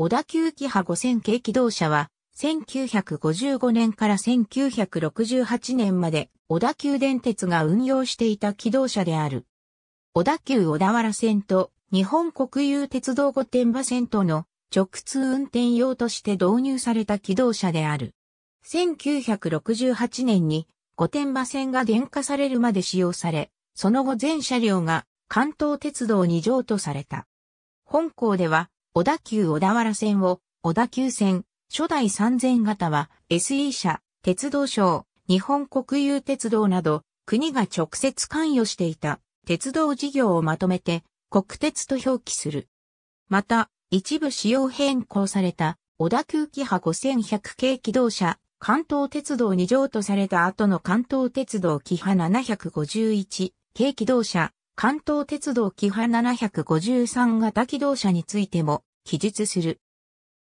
小田急キハ5000系機動車は、1955年から1968年まで小田急電鉄が運用していた機動車である。小田急小田原線と日本国有鉄道御殿場線との直通運転用として導入された機動車である。1968年に御殿場線が電化されるまで使用され、その後全車両が関東鉄道に譲渡された。本校では小田急小田原線を、小田急線、初代3000型は SE 社、鉄道省、日本国有鉄道など、国が直接関与していた鉄道事業をまとめて国鉄と表記する。また、一部仕様変更された小田急キハ5100系機動車、関東鉄道に譲渡された後の関東鉄道キハ751系機動車、関東鉄道キハ753型機動車についても記述する。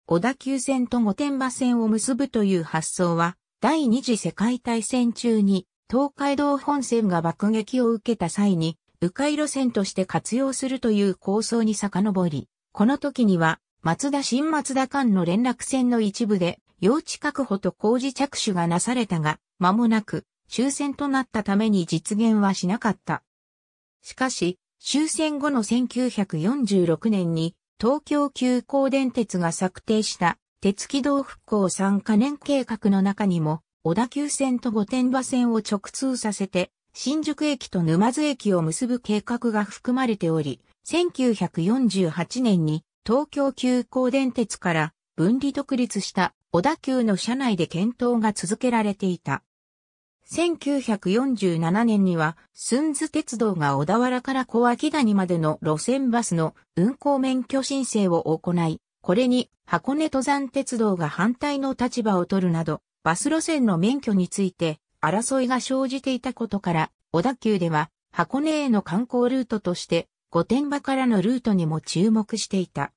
小田急線と御殿場線を結ぶという発想は、第二次世界大戦中に東海道本線が爆撃を受けた際に、迂回路線として活用するという構想に遡り、この時には松田新松田間の連絡線の一部で用地確保と工事着手がなされたが、間もなく終戦となったために実現はしなかった。しかし、終戦後の1946年に東京急行電鉄が策定した鉄軌道復興三加年計画の中にも、小田急線と御殿場線を直通させて、新宿駅と沼津駅を結ぶ計画が含まれており、1948年に東京急行電鉄から分離独立した小田急の車内で検討が続けられていた。1947年には、ン津鉄道が小田原から小秋谷までの路線バスの運行免許申請を行い、これに箱根登山鉄道が反対の立場を取るなど、バス路線の免許について争いが生じていたことから、小田急では箱根への観光ルートとして、御殿場からのルートにも注目していた。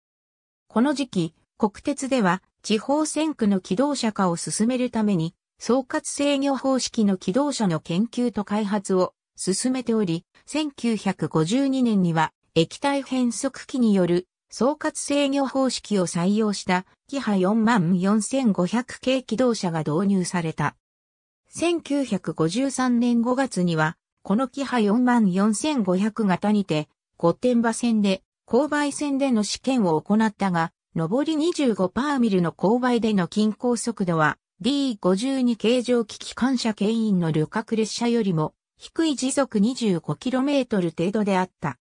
この時期、国鉄では地方線区の起動車化を進めるために、総括制御方式の機動車の研究と開発を進めており、1952年には液体変速機による総括制御方式を採用したキハ44500系機動車が導入された。1953年5月には、このキハ44500型にて、古典場線で、勾配線での試験を行ったが、上り25パーミルの勾配での均衡速度は D52 形状機機関車牽引の旅客列車よりも低い時速 25km 程度であった。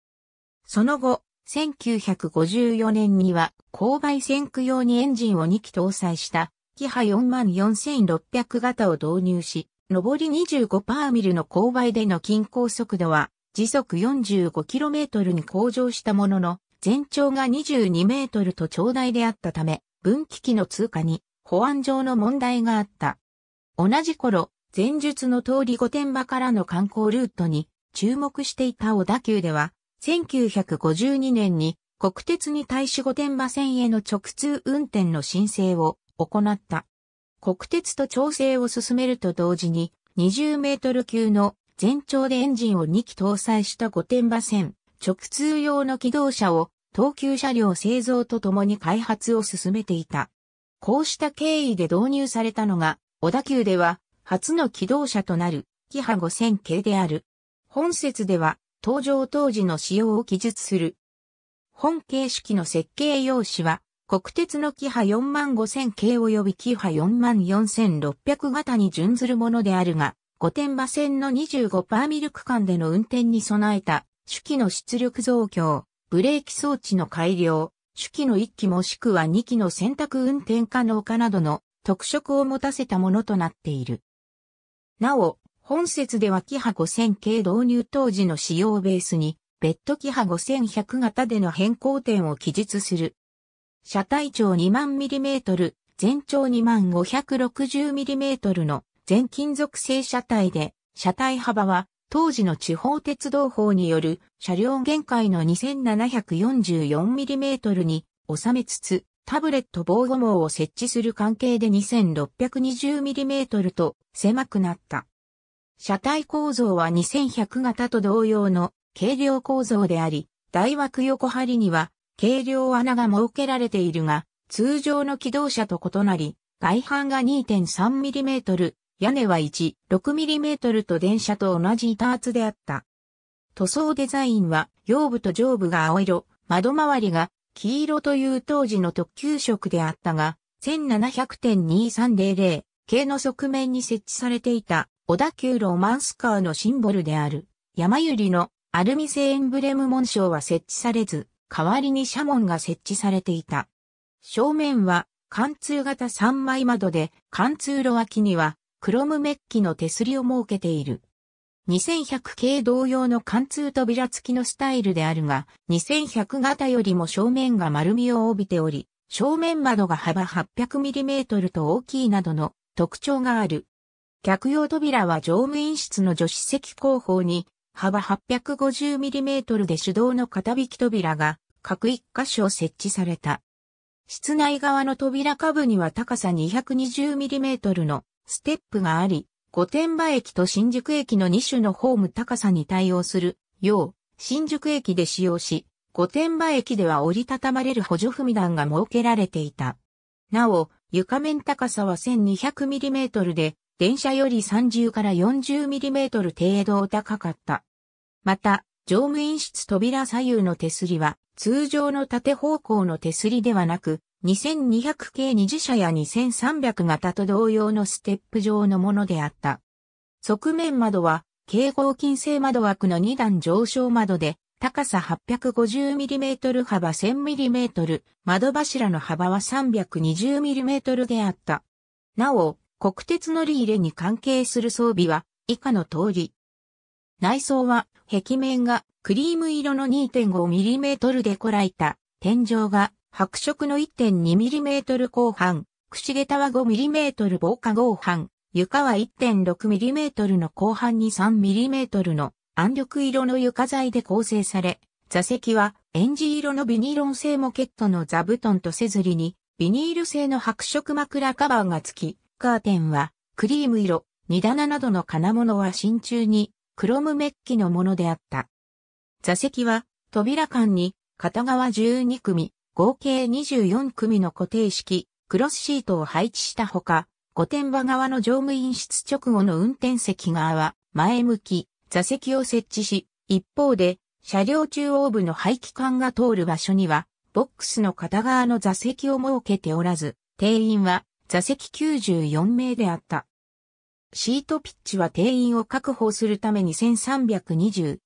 その後、1954年には勾配線区用にエンジンを2機搭載したキハ44600型を導入し、上り25パーミルの勾配での均衡速度は時速 45km に向上したものの、全長が22メートルと長大であったため、分岐器の通過に保安上の問題があった。同じ頃、前述の通り御殿場からの観光ルートに注目していた小田急では、1952年に国鉄に対し御殿場線への直通運転の申請を行った。国鉄と調整を進めると同時に20メートル級の全長でエンジンを2機搭載した御殿場線直通用の機動車を東急車両製造とともに開発を進めていた。こうした経緯で導入されたのが、小田急では、初の機動車となる、キハ5000系である。本説では、登場当時の仕様を記述する。本形式の設計用紙は、国鉄のキハ45000系及びキハ44600型に準ずるものであるが、御殿場線の25パーミル区間での運転に備えた、手記の出力増強、ブレーキ装置の改良、主機の1機もしくは2機の選択運転可能かなどの特色を持たせたものとなっている。なお、本説ではキハ5000系導入当時の仕様ベースに、別途キハ5100型での変更点を記述する。車体長2万 mm、全長2万 560mm の全金属製車体で、車体幅は当時の地方鉄道法による車両限界の 2744mm に収めつつ、タブレット防護網を設置する関係で 2620mm と狭くなった。車体構造は2100型と同様の軽量構造であり、大枠横張りには軽量穴が設けられているが、通常の機動車と異なり、外板が 2.3mm、屋根は 1.6mm と電車と同じ板厚であった。塗装デザインは、腰部と上部が青色、窓周りが黄色という当時の特急色であったが、1700.2300系の側面に設置されていた小田急ロマンスカーのシンボルである山百合のアルミ製エンブレム紋章は設置されず、代わりにモンが設置されていた。正面は貫通型3枚窓で貫通路脇にはクロムメッキの手すりを設けている。2100系同様の貫通扉付きのスタイルであるが、2100型よりも正面が丸みを帯びており、正面窓が幅 800mm と大きいなどの特徴がある。客用扉は乗務員室の助手席後方に幅 850mm で手動の片引き扉が各1箇所設置された。室内側の扉下部には高さ 220mm のステップがあり、御殿場駅と新宿駅の2種のホーム高さに対応するよう、新宿駅で使用し、御殿場駅では折りたたまれる補助踏み段が設けられていた。なお、床面高さは 1200mm で、電車より30から 40mm 程度高かった。また、乗務員室扉左右の手すりは、通常の縦方向の手すりではなく、2200系二次車や2300型と同様のステップ状のものであった。側面窓は、軽合金製窓枠の2段上昇窓で、高さ 850mm 幅 1000mm、窓柱の幅は 320mm であった。なお、国鉄乗り入れに関係する装備は、以下の通り。内装は、壁面がクリーム色の 2.5mm でこらえた、天井が白色の 1.2mm 後半、串下駄は 5mm 防火後半、床は 1.6mm の後半に 3mm の暗緑色の床材で構成され、座席はエンジ色のビニロン製モケットの座布団とせずりに、ビニール製の白色枕カバーが付き、カーテンはクリーム色、荷棚などの金物は真鍮に、クロムメッキのものであった。座席は扉間に片側12組、合計24組の固定式、クロスシートを配置したほか、御殿場側の乗務員室直後の運転席側は前向き、座席を設置し、一方で、車両中央部の排気管が通る場所には、ボックスの片側の座席を設けておらず、定員は座席94名であった。シートピッチは定員を確保するために 1320mm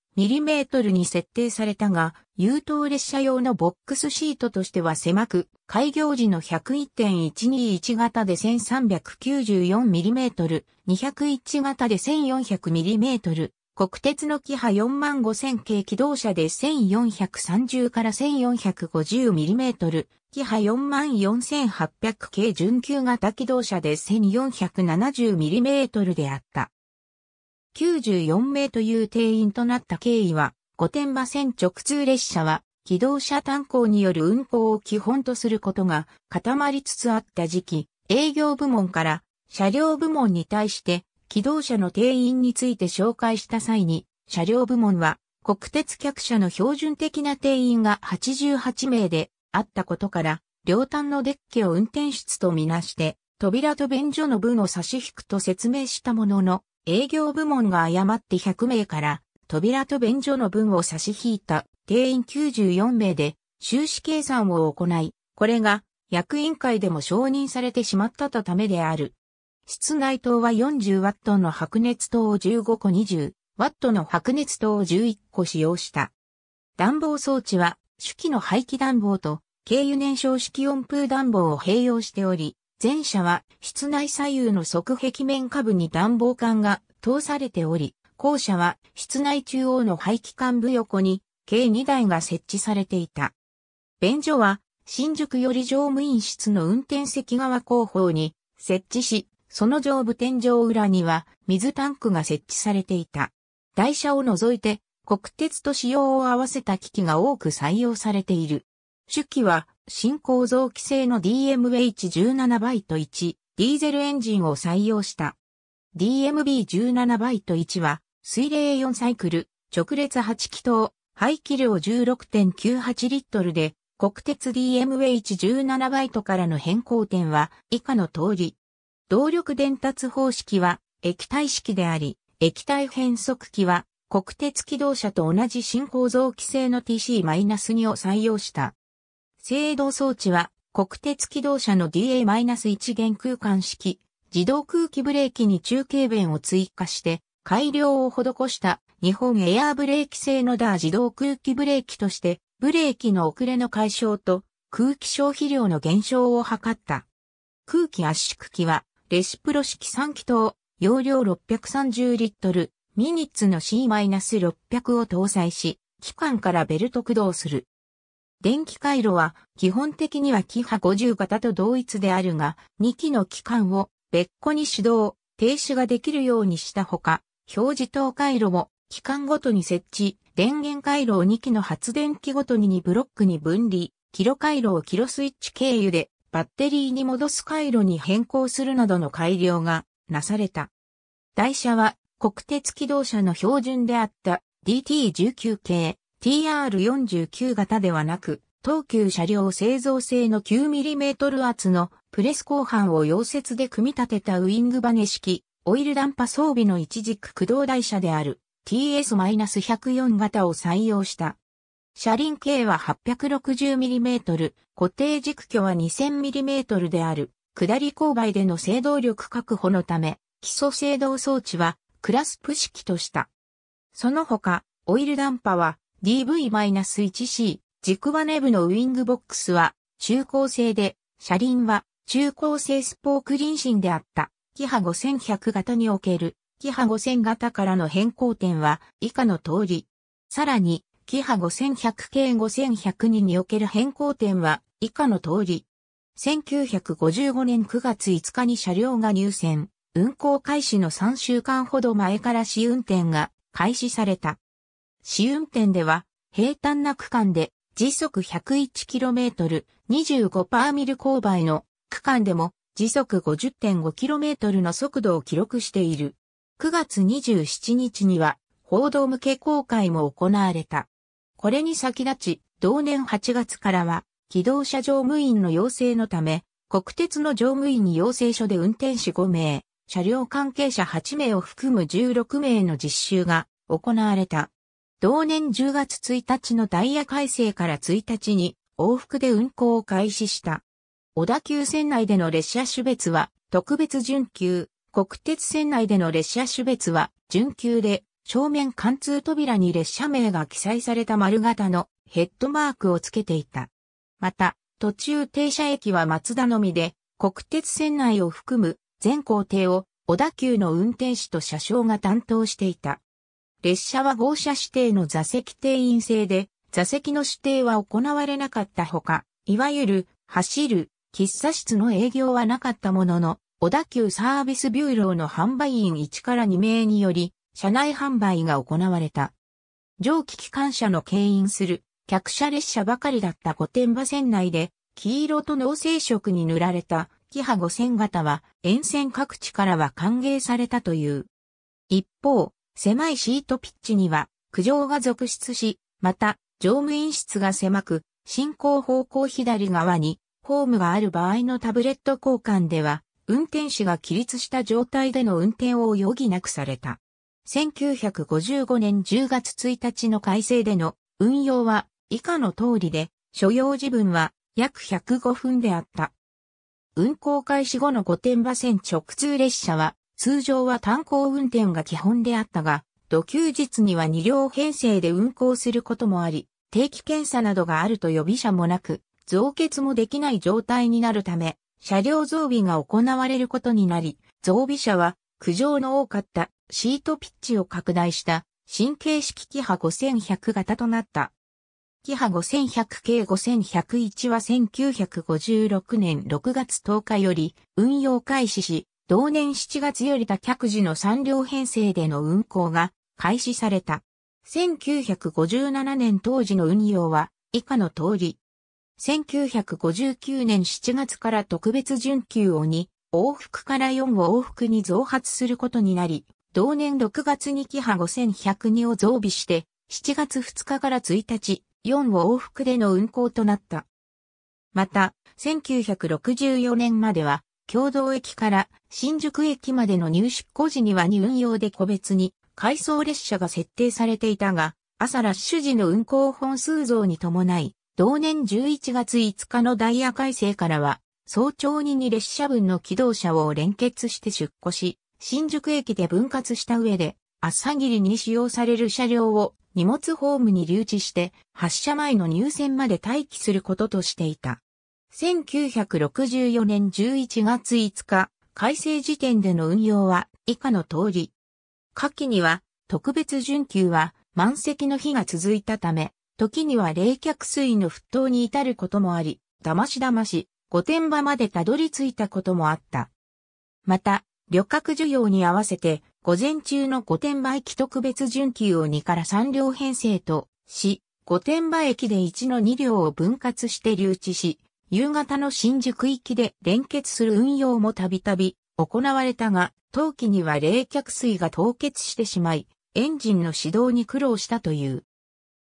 に設定されたが、優等列車用のボックスシートとしては狭く、開業時の101.121型で 1394mm、201型で 1400mm、国鉄のキハ45000系機動車で1430から 1450mm、キハ44800系準急型機動車で 1470mm であった。94名という定員となった経緯は、御殿場線直通列車は、機動車炭鉱による運行を基本とすることが固まりつつあった時期、営業部門から車両部門に対して機動車の定員について紹介した際に、車両部門は国鉄客車の標準的な定員が88名であったことから、両端のデッキを運転室とみなして、扉と便所の分を差し引くと説明したものの、営業部門が誤って100名から扉と便所の分を差し引いた定員94名で収支計算を行い、これが役員会でも承認されてしまったとためである。室内灯は40ワットの白熱灯を15個20ワットの白熱灯を11個使用した。暖房装置は手機の排気暖房と軽油燃焼式温風暖房を併用しており、前者は室内左右の側壁面下部に暖房管が通されており、校舎は室内中央の排気管部横に計2台が設置されていた。便所は新宿より乗務員室の運転席側後方に設置し、その上部天井裏には水タンクが設置されていた。台車を除いて国鉄と使用を合わせた機器が多く採用されている。主機は新構造規制の DMH17 バイト1、ディーゼルエンジンを採用した。DMB17 バイト1は水冷4サイクル、直列8気筒、排気量16.98リットルで、国鉄 DMH17 バイトからの変更点は以下の通り。動力伝達方式は液体式であり、液体変速機は国鉄機動車と同じ新構造規制の TC-2 を採用した。制動装置は国鉄機動車の DA-1 元空間式、自動空気ブレーキに中継弁を追加して、改良を施した日本エアーブレーキ製のダー自動空気ブレーキとして、ブレーキの遅れの解消と空気消費量の減少を図った。空気圧縮機は、レシプロ式3気筒、容量630リットル、ミニッツの C-600 を搭載し、機関からベルト駆動する。電気回路は基本的にはキハ50型と同一であるが、2機の機関を別個に手動、停止ができるようにしたほか、表示灯回路も期間ごとに設置、電源回路を2機の発電機ごとに2ブロックに分離、キロ回路をキロスイッチ経由でバッテリーに戻す回路に変更するなどの改良がなされた。台車は国鉄機動車の標準であった DT19 系 TR49 型ではなく、東急車両製造製の 9mm 厚のプレス鋼板を溶接で組み立てたウィングバネ式オイルダンパ装備の一軸駆動台車である TS-104 型を採用した。車輪径は 860mm、固定軸距は 2000mm である、下り勾配での制動力確保のため、基礎制動装置はクラスプ式とした。その他、オイルダンパは DV-1C、軸バネ部のウィングボックスは中高性で、車輪は中高性スポークシンであった。キハ5100型における、キハ5000型からの変更点は以下の通り。さらに、キハ5100系5102における変更点は以下の通り。1955年9月5日に車両が入線、運行開始の3週間ほど前から試運転が開始された。試運転では、平坦な区間で時速 101km25 パーミル勾配の区間でも時速 50.5km の速度を記録している。9月27日には報道向け公開も行われた。これに先立ち、同年8月からは、機動車乗務員の要請のため、国鉄の乗務員に要請書で運転士5名、車両関係者8名を含む16名の実習が行われた。同年10月1日のダイヤ改正から1日に往復で運行を開始した。小田急線内での列車種別は特別準急、国鉄線内での列車種別は準急で、正面貫通扉に列車名が記載された丸型のヘッドマークをつけていた。また、途中停車駅は松田のみで、国鉄線内を含む全行程を小田急の運転士と車掌が担当していた。列車は号車指定の座席定員制で、座席の指定は行われなかったほか、いわゆる走る喫茶室の営業はなかったものの、小田急サービスビューローの販売員1から2名により、車内販売が行われた。蒸気機関車の牽引する客車列車ばかりだった御殿場線内で、黄色と脳性色に塗られたキハ5000型は沿線各地からは歓迎されたという。一方、狭いシートピッチには苦情が続出し、また乗務員室が狭く、進行方向左側にホームがある場合のタブレット交換では、運転士が起立した状態での運転を余儀なくされた。1955年10月1日の改正での運用は以下の通りで、所要時分は約105分であった。運行開始後の御殿場線直通列車は、通常は単行運転が基本であったが、土休日には2両編成で運行することもあり、定期検査などがあると予備車もなく、増結もできない状態になるため、車両増備が行われることになり、増備車は苦情の多かったシートピッチを拡大した新形式キハ5100型となった。キハ5100 k 5101は1956年6月10日より運用開始し、同年7月より他客時の3両編成での運行が開始された。1957年当時の運用は以下の通り、1959年7月から特別準急を2、往復から4往復に増発することになり、同年6月にキハ5102を増備して、7月2日から1日、4往復での運行となった。また、1964年までは、共同駅から新宿駅までの入出庫時には2運用で個別に回送列車が設定されていたが、朝ラッシュ時の運行本数増に伴い、同年11月5日のダイヤ改正からは、早朝に2列車分の機動車を連結して出庫し、新宿駅で分割した上で、朝霧に使用される車両を荷物ホームに留置して、発車前の入線まで待機することとしていた。1964年11月5日、改正時点での運用は以下の通り。下記には、特別準急は満席の日が続いたため、時には冷却水の沸騰に至ることもあり、だましだまし、御殿場までたどり着いたこともあった。また、旅客需要に合わせて、午前中の御殿場駅特別準急を2から3両編成とし、御殿場駅で1の2両を分割して留置し、夕方の新宿行きで連結する運用もたびたび行われたが、当期には冷却水が凍結してしまい、エンジンの始動に苦労したという。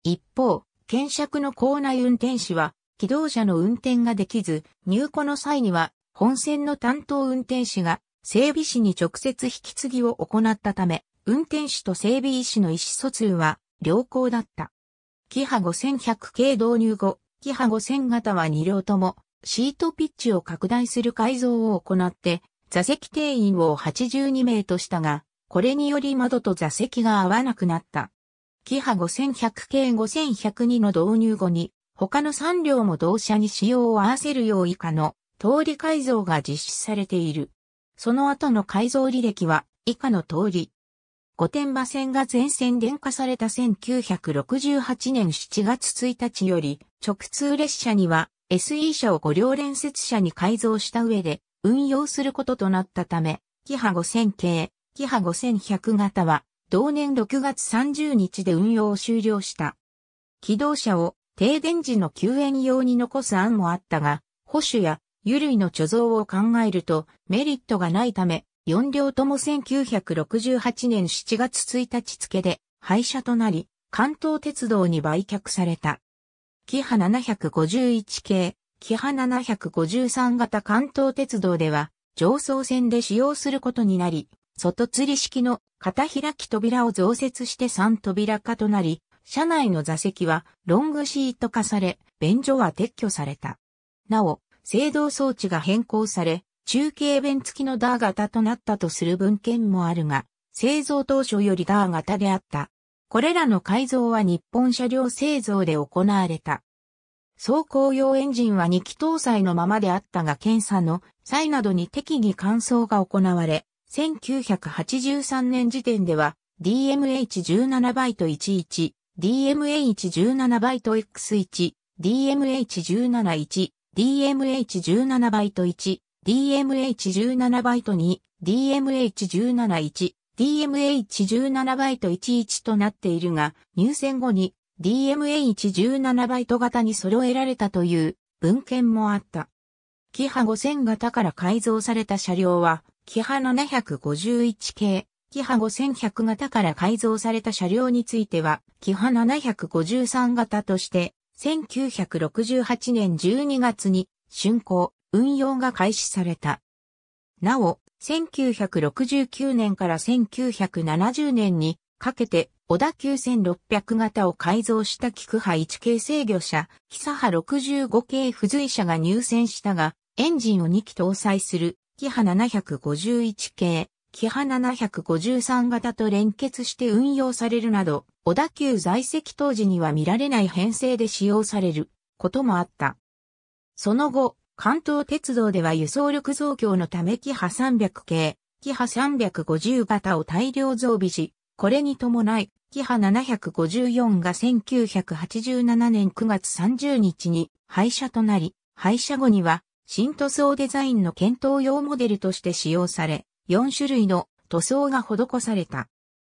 一方、検釈の校内運転士は、機動車の運転ができず、入庫の際には、本線の担当運転士が、整備士に直接引き継ぎを行ったため、運転士と整備医師の意思疎通は、良好だった。キハ5100系導入後、キハ5000型は2両とも、シートピッチを拡大する改造を行って、座席定員を82名としたが、これにより窓と座席が合わなくなった。キハ5100系5102の導入後に、他の3両も同社に使用を合わせるよう以下の通り改造が実施されている。その後の改造履歴は以下の通り。御殿場線が全線電化された1968年7月1日より直通列車には SE 車を5両連接車に改造した上で運用することとなったため、キハ5000系、キハ5100型は同年6月30日で運用を終了した。機動車を停電時の救援用に残す案もあったが、保守や油類の貯蔵を考えるとメリットがないため、4両とも1968年7月1日付で廃車となり、関東鉄道に売却された。キハ751系、キハ753型関東鉄道では、上層線で使用することになり、外釣り式の片開き扉を増設して3扉化となり、車内の座席はロングシート化され、便所は撤去された。なお、制動装置が変更され、中継弁付きのダー型となったとする文献もあるが、製造当初よりダー型であった。これらの改造は日本車両製造で行われた。走行用エンジンは2機搭載のままであったが検査の際などに適宜乾燥が行われ、1983年時点では DMH17 バイト11、DMH17 バイト X1、DMH171、DMH17 バイト1、DMH17 バイト2、DMH171、DMH17 バイト11となっているが、入選後に DMH17 バイト型に揃えられたという文献もあった。キハ5000型から改造された車両は、キハ751系、キハ5100型から改造された車両については、キハ753型として、1968年12月に、竣工、運用が開始された。なお、1969年から1970年にかけて、小田急1600型を改造した菊ハ1系制御車、サハ65系付随車が入選したが、エンジンを2機搭載するキハ751系、キハ753型と連結して運用されるなど、小田急在籍当時には見られない編成で使用されることもあった。その後、関東鉄道では輸送力増強のためキハ300系、キハ350型を大量増備し、これに伴い、キハ754が1987年9月30日に廃車となり、廃車後には新塗装デザインの検討用モデルとして使用され、4種類の塗装が施された。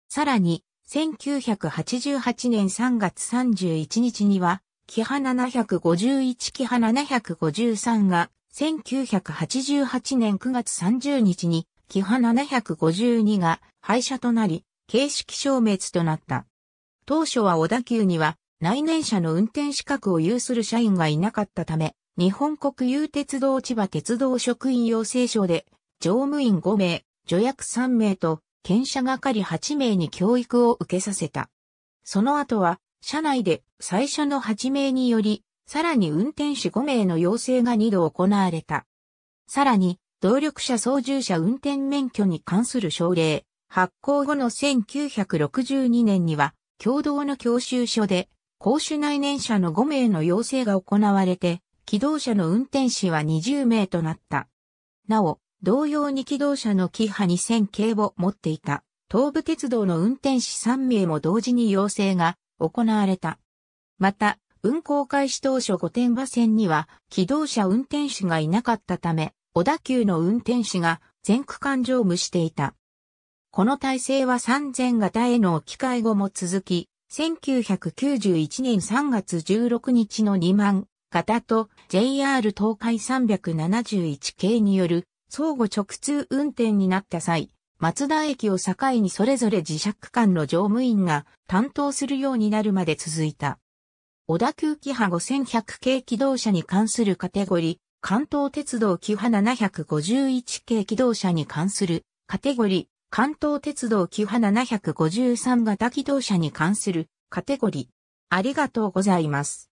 さらに、1988年3月31日には、キハ751キハ753が、1988年9月30日に、キハ752が廃車となり、形式消滅となった。当初は小田急には内燃車の運転資格を有する社員がいなかったため、日本国有鉄道千葉鉄道職員養成所で、乗務員5名、助役3名と、検車係8名に教育を受けさせた。その後は、社内で最初の8名により、さらに運転手5名の要請が2度行われた。さらに、動力車操縦者運転免許に関する省令、発行後の1962年には、共同の教習所で、公主内年者の5名の要請が行われて、機動車の運転士は20名となった。なお、同様に機動車のキハ2000系を持っていた東武鉄道の運転士3名も同時に要請が行われた。また、運行開始当初御殿場線には機動車運転士がいなかったため、小田急の運転士が全区間乗務していた。この体制は3000型への置き換え後も続き、1991年3月16日の2万型と JR 東海371系による相互直通運転になった際、松田駅を境にそれぞれ自社区間の乗務員が担当するようになるまで続いた。小田急キハ5100系機動車に関するカテゴリー、関東鉄道キハ751系機動車に関するカテゴリー、関東鉄道キハ753型機動車に関するカテゴリー。ありがとうございます。